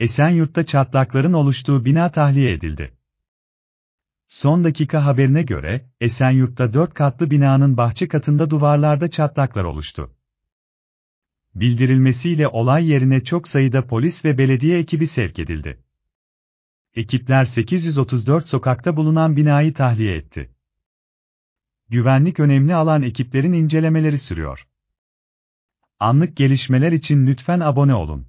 Esenyurt'ta çatlakların oluştuğu bina tahliye edildi. Son dakika haberine göre, Esenyurt'ta dört katlı binanın bahçe katında duvarlarda çatlaklar oluştu. Bildirilmesiyle olay yerine çok sayıda polis ve belediye ekibi sevk edildi. Ekipler 834 sokakta bulunan binayı tahliye etti. Güvenlik önemli alan ekiplerin incelemeleri sürüyor. Anlık gelişmeler için lütfen abone olun.